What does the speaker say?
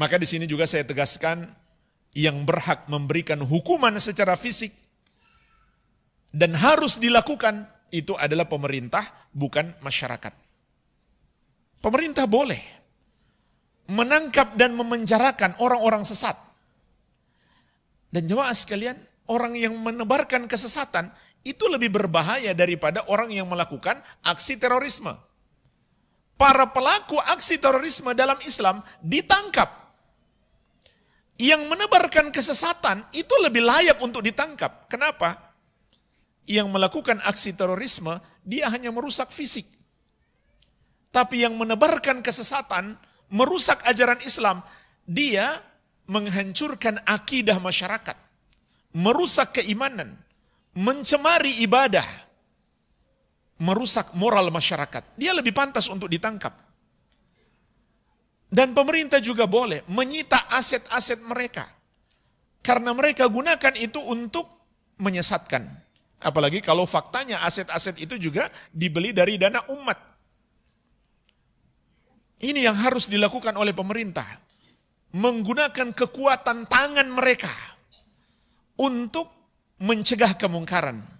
Maka di sini juga saya tegaskan yang berhak memberikan hukuman secara fisik dan harus dilakukan itu adalah pemerintah bukan masyarakat. Pemerintah boleh menangkap dan memenjarakan orang-orang sesat. Dan jemaah sekalian, orang yang menebarkan kesesatan itu lebih berbahaya daripada orang yang melakukan aksi terorisme. Para pelaku aksi terorisme dalam Islam ditangkap yang menebarkan kesesatan itu lebih layak untuk ditangkap. Kenapa? Yang melakukan aksi terorisme, dia hanya merusak fisik. Tapi yang menebarkan kesesatan, merusak ajaran Islam, dia menghancurkan akidah masyarakat, merusak keimanan, mencemari ibadah, merusak moral masyarakat. Dia lebih pantas untuk ditangkap. Dan pemerintah juga boleh menyita aset-aset mereka. Karena mereka gunakan itu untuk menyesatkan. Apalagi kalau faktanya aset-aset itu juga dibeli dari dana umat. Ini yang harus dilakukan oleh pemerintah. Menggunakan kekuatan tangan mereka untuk mencegah kemungkaran.